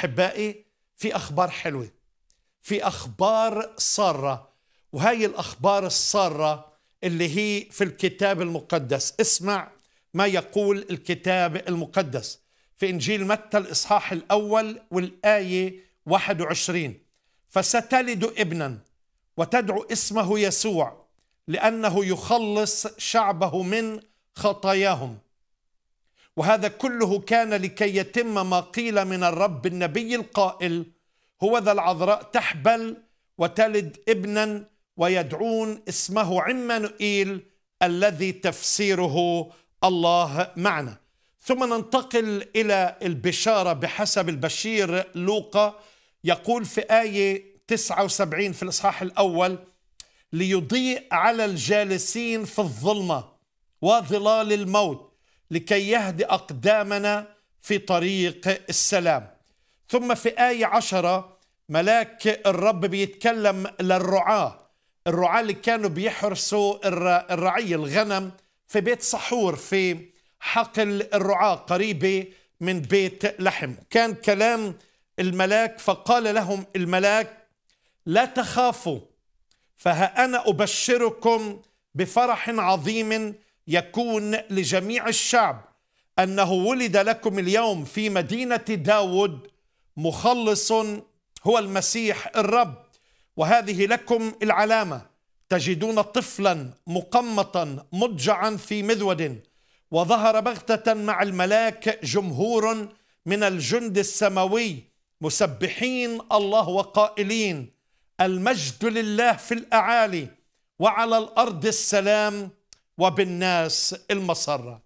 احبائي في اخبار حلوه في اخبار ساره وهي الاخبار الساره اللي هي في الكتاب المقدس اسمع ما يقول الكتاب المقدس في انجيل متى الاصحاح الاول والايه 21 فستلد ابنا وتدعو اسمه يسوع لانه يخلص شعبه من خطاياهم وهذا كله كان لكي يتم ما قيل من الرب النبي القائل هو ذا العذراء تحبل وتلد ابنا ويدعون اسمه عمانوئيل الذي تفسيره الله معنا ثم ننتقل إلى البشارة بحسب البشير لوقا يقول في آية 79 في الإصحاح الأول ليضيء على الجالسين في الظلمة وظلال الموت لكي يهدي أقدامنا في طريق السلام ثم في آية عشرة ملاك الرب بيتكلم للرعاة الرعاة اللي كانوا بيحرسوا الرعية الغنم في بيت صحور في حقل الرعاة قريبة من بيت لحم كان كلام الملاك فقال لهم الملاك لا تخافوا فها أنا أبشركم بفرح عظيم يكون لجميع الشعب أنه ولد لكم اليوم في مدينة داود مخلص هو المسيح الرب وهذه لكم العلامة تجدون طفلا مقمطا مضجعا في مذود وظهر بغتة مع الملاك جمهور من الجند السماوي مسبحين الله وقائلين المجد لله في الأعالي وعلى الأرض السلام وبالناس المسرة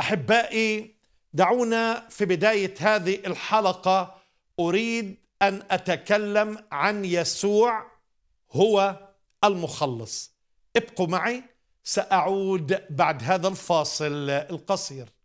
أحبائي دعونا في بداية هذه الحلقة أريد أن أتكلم عن يسوع هو المخلص ابقوا معي سأعود بعد هذا الفاصل القصير